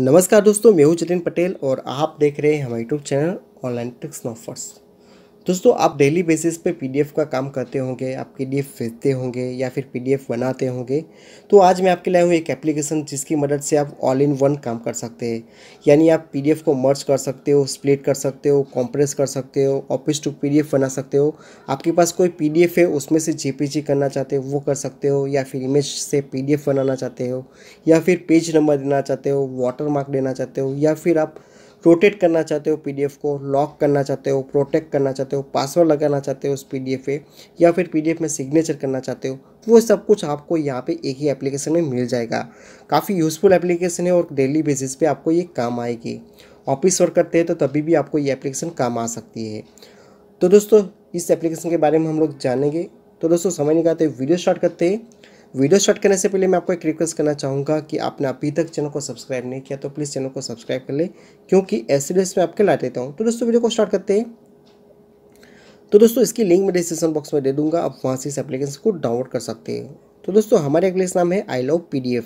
नमस्कार दोस्तों मैं हूं जतिन पटेल और आप देख रहे हैं हमारे यूट्यूब चैनल ऑनलाइन टिक्स नॉफर्स दोस्तों आप डेली बेसिस पे पीडीएफ का काम करते होंगे आप पीडीएफ भेजते होंगे या फिर पीडीएफ बनाते होंगे तो आज मैं आपके लाया हूँ एक एप्लीकेशन जिसकी मदद से आप ऑल इन वन काम कर सकते हैं यानी आप पीडीएफ को मर्ज कर सकते हो स्प्लिट कर सकते हो कॉम्प्रेस कर सकते हो ऑफिस टू पी बना सकते हो आपके पास कोई पी है उसमें से जे करना चाहते हो वो कर सकते हो या फिर इमेज से पी बनाना चाहते हो या फिर पेज नंबर देना चाहते हो वाटर मार्क देना चाहते हो या फिर आप रोटेट करना चाहते हो पीडीएफ को लॉक करना चाहते हो प्रोटेक्ट करना चाहते हो पासवर्ड लगाना चाहते हो उस पीडीएफ पे या फिर पीडीएफ में सिग्नेचर करना चाहते हो वो सब कुछ आपको यहाँ पे एक ही एप्लीकेशन में मिल जाएगा काफ़ी यूज़फुल एप्लीकेशन है और डेली बेसिस पे आपको ये काम आएगी ऑफिस वर्क करते हैं तो तभी भी आपको ये एप्लीकेशन काम आ सकती है तो दोस्तों इस एप्लीकेशन के बारे में हम लोग जानेंगे तो दोस्तों समय निकालते वीडियो स्टार्ट करते हैं वीडियो स्टार्ट करने से पहले मैं आपको एक रिक्वेस्ट करना चाहूँगा कि आपने अभी तक चैनल को सब्सक्राइब नहीं किया तो प्लीज़ चैनल को सब्सक्राइब कर ले क्योंकि ऐसे डेस में आपके ला देता हूँ तो दोस्तों वीडियो को स्टार्ट करते हैं तो दोस्तों इसकी लिंक मैं डिस्क्रिप्शन बॉक्स में दे दूँगा आप वहाँ से इस एप्लीकेशन को डाउनलोड कर सकते हैं तो दोस्तों हमारे एप्लीकेशन नाम है आई लव पी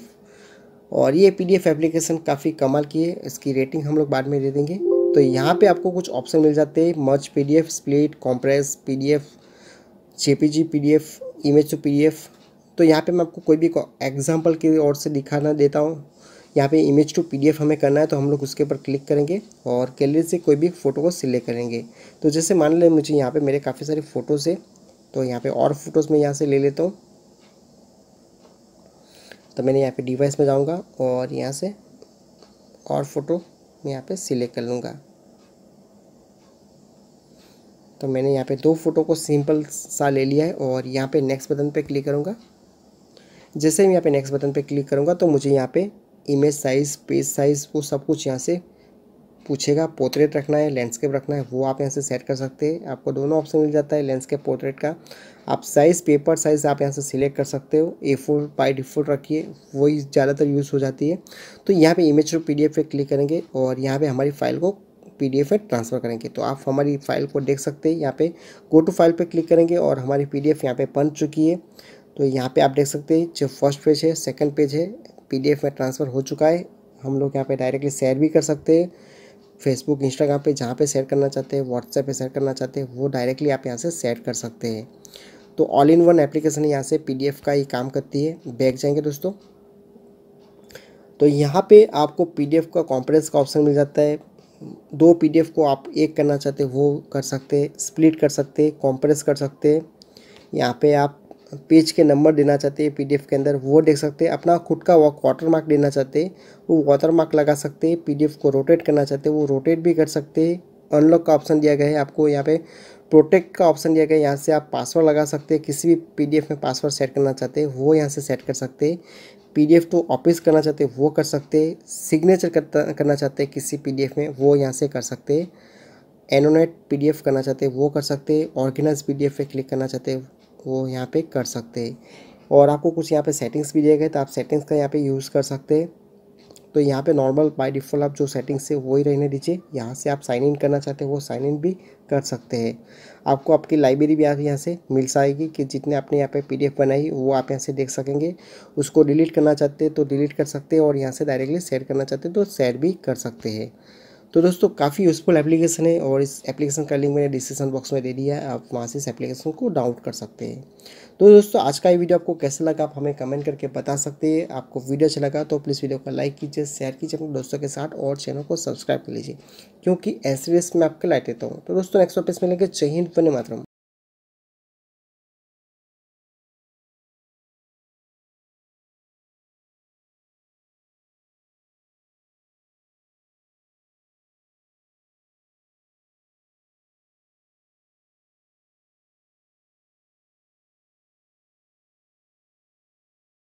और ये पी एप्लीकेशन काफ़ी कमाल की है इसकी रेटिंग हम लोग बाद में दे देंगे तो यहाँ पे आपको कुछ ऑप्शन मिल जाते हैं डी PDF split compress PDF JPG PDF image to PDF तो यहाँ पे मैं आपको कोई भी एग्जाम्पल की ओर से दिखाना देता हूँ यहाँ पे इमेज टू पीडीएफ हमें करना है तो हम लोग उसके ऊपर क्लिक करेंगे और कैलरी से कोई भी फ़ोटो को सिलेक्ट करेंगे तो जैसे मान लें मुझे यहाँ पे मेरे काफ़ी सारे फ़ोटोज़ है तो यहाँ पे और फ़ोटोज़ मैं यहाँ से ले लेता हूँ तो मैंने यहाँ पे डिवाइस में जाऊँगा और यहाँ से और फ़ोटो मैं यहाँ पर सिलेक्ट कर लूँगा तो मैंने यहाँ पे दो फ़ोटो को सिंपल सा ले लिया है और यहाँ पे नेक्स्ट बटन पे क्लिक करूँगा जैसे ही मैं यहाँ पे नेक्स्ट बटन पे क्लिक करूँगा तो मुझे यहाँ पे इमेज साइज़ पेज साइज़ वो सब कुछ यहाँ से पूछेगा पोर्ट्रेट रखना है लैंडस्केप रखना है वो आप यहाँ से सेट कर सकते हैं आपको दोनों ऑप्शन मिल जाता है लैंडस्केप पोर्ट्रेट का आप साइज़ पेपर साइज़ आप यहाँ से सिलेक्ट कर सकते हो ए फोर बाई फोर रखिए वही ज़्यादातर यूज़ हो जाती है तो यहाँ पर इमेज डी एफ पे क्लिक करेंगे और यहाँ पर हमारी फाइल को पीडीएफ में ट्रांसफ़र करेंगे तो आप हमारी फ़ाइल को देख सकते हैं यहाँ पे गो टू फाइल पे क्लिक करेंगे और हमारी पीडीएफ यहाँ पर बन चुकी है तो यहाँ पे आप देख सकते हैं जो फर्स्ट पेज है सेकंड पेज है पीडीएफ में ट्रांसफ़र हो चुका है हम लोग यहाँ पे डायरेक्टली शेयर भी कर सकते हैं फेसबुक इंस्टाग्राम पे जहाँ पे शेयर करना चाहते हैं व्हाट्सएप पे शेयर करना चाहते हैं वो डायरेक्टली आप यहाँ से शेयर कर सकते हैं तो ऑल इन वन एप्लीकेशन यहाँ से पी का ही काम करती है बैग जाएंगे दोस्तों तो यहाँ पर आपको पी का कॉम्प्रेस का ऑप्शन मिल जाता है दो पी को आप एक करना चाहते वो कर सकते स्प्लिट कर सकते कॉम्प्रेस कर सकते यहाँ पे आप पेज के नंबर देना चाहते हैं पीडीएफ के अंदर वो देख सकते हैं अपना खुद का वाटर मार्क देना चाहते हैं वो वाटर मार्क लगा सकते हैं पीडीएफ को रोटेट करना चाहते हैं वो रोटेट भी कर सकते हैं अनलॉक का ऑप्शन दिया गया है आपको यहाँ पे प्रोटेक्ट का ऑप्शन दिया गया है यहाँ से आप पासवर्ड लगा सकते हैं किसी भी पी में पासवर्ड सेट करना चाहते हैं वो यहाँ से सेट कर सकते हैं डी टू ऑफिस करना चाहते हैं वो कर सकते हैं सिग्नेचर करना चाहते हैं किसी पी में वो यहाँ से कर सकते हैं एनोनेट पीडीएफ करना चाहते हैं वो कर सकते हैं ऑर्गेनाइज पीडीएफ पे क्लिक करना चाहते हैं वो यहाँ पे कर सकते हैं और आपको कुछ यहाँ पे सेटिंग्स भी दिए गए तो आप सेटिंग्स का यहाँ पे यूज़ कर सकते हैं तो यहाँ पे नॉर्मल बाय डिफ़ॉल्ट आप जो सेटिंग्स है वही रहने दीजिए यहाँ से आप साइन इन करना चाहते हैं वो साइन इन भी कर सकते हैं आपको आपकी लाइब्रेरी भी आप यहाँ से मिल जाएगी कि जितने आपने यहाँ पे पीडीएफ बनाई वो आप यहाँ से देख सकेंगे उसको डिलीट करना चाहते हैं तो डिलीट कर सकते हैं और यहाँ से डायरेक्टली सेट करना चाहते हैं तो सेट भी कर सकते हैं तो दोस्तों काफ़ी यूज़फुल एप्लीकेशन है और इस एप्लीकेशन का लिंक मैंने डिस्क्रिप्शन बॉक्स में दे दिया है आप वहाँ से इस एप्लीकेशन को डाउनलोड कर सकते हैं तो दोस्तों आज का ये वीडियो आपको कैसा लगा आप हमें कमेंट करके बता सकते हैं आपको वीडियो अच्छा लगा तो प्लीज़ वीडियो को लाइक कीजिए शेयर कीजिए अपने दोस्तों के साथ और चैनल को सब्सक्राइब कर लीजिए क्योंकि ऐसे में आपके लाइट देता हूँ तो दोस्तों नेक्स्ट वापस मिलेंगे जय हिंद वंदे